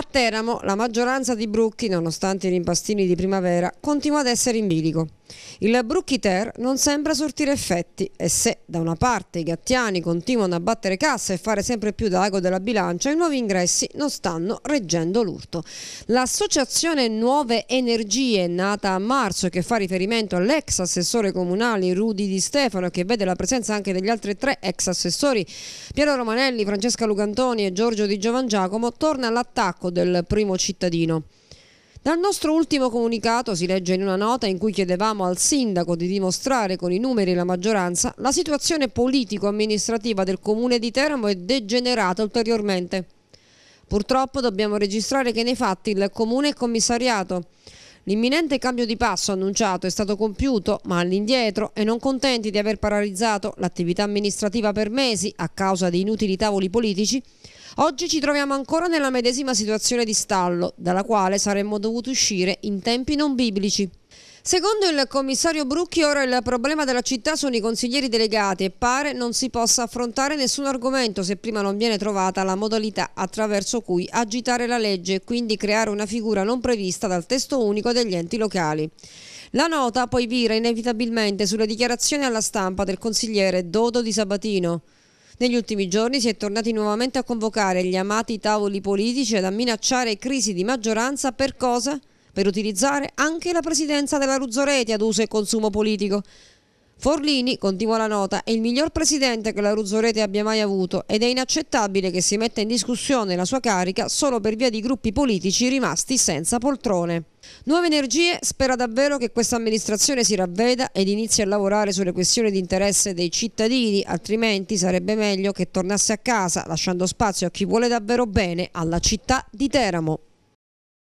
A Teramo la maggioranza di Brucchi, nonostante i rimpastini di primavera, continua ad essere in bilico. Il Brucchiter non sembra sortire effetti e se da una parte i gattiani continuano a battere cassa e fare sempre più d'ago della bilancia, i nuovi ingressi non stanno reggendo l'urto. L'associazione Nuove Energie, nata a marzo che fa riferimento all'ex assessore comunale Rudi Di Stefano, che vede la presenza anche degli altri tre ex assessori Piero Romanelli, Francesca Lucantoni e Giorgio Di Giovan Giacomo, torna all'attacco del primo cittadino. Dal nostro ultimo comunicato si legge in una nota in cui chiedevamo al sindaco di dimostrare con i numeri la maggioranza la situazione politico-amministrativa del comune di Teramo è degenerata ulteriormente. Purtroppo dobbiamo registrare che nei fatti il comune è commissariato. L'imminente cambio di passo annunciato è stato compiuto, ma all'indietro e non contenti di aver paralizzato l'attività amministrativa per mesi a causa di inutili tavoli politici, oggi ci troviamo ancora nella medesima situazione di stallo, dalla quale saremmo dovuti uscire in tempi non biblici. Secondo il commissario Brucchi ora il problema della città sono i consiglieri delegati e pare non si possa affrontare nessun argomento se prima non viene trovata la modalità attraverso cui agitare la legge e quindi creare una figura non prevista dal testo unico degli enti locali. La nota poi vira inevitabilmente sulle dichiarazioni alla stampa del consigliere Dodo di Sabatino. Negli ultimi giorni si è tornati nuovamente a convocare gli amati tavoli politici ed a minacciare crisi di maggioranza per cosa? per utilizzare anche la presidenza della Ruzzoreti ad uso e consumo politico. Forlini, continua la nota, è il miglior presidente che la Ruzzorete abbia mai avuto ed è inaccettabile che si metta in discussione la sua carica solo per via di gruppi politici rimasti senza poltrone. Nuove Energie spera davvero che questa amministrazione si ravveda ed inizi a lavorare sulle questioni di interesse dei cittadini, altrimenti sarebbe meglio che tornasse a casa lasciando spazio a chi vuole davvero bene alla città di Teramo.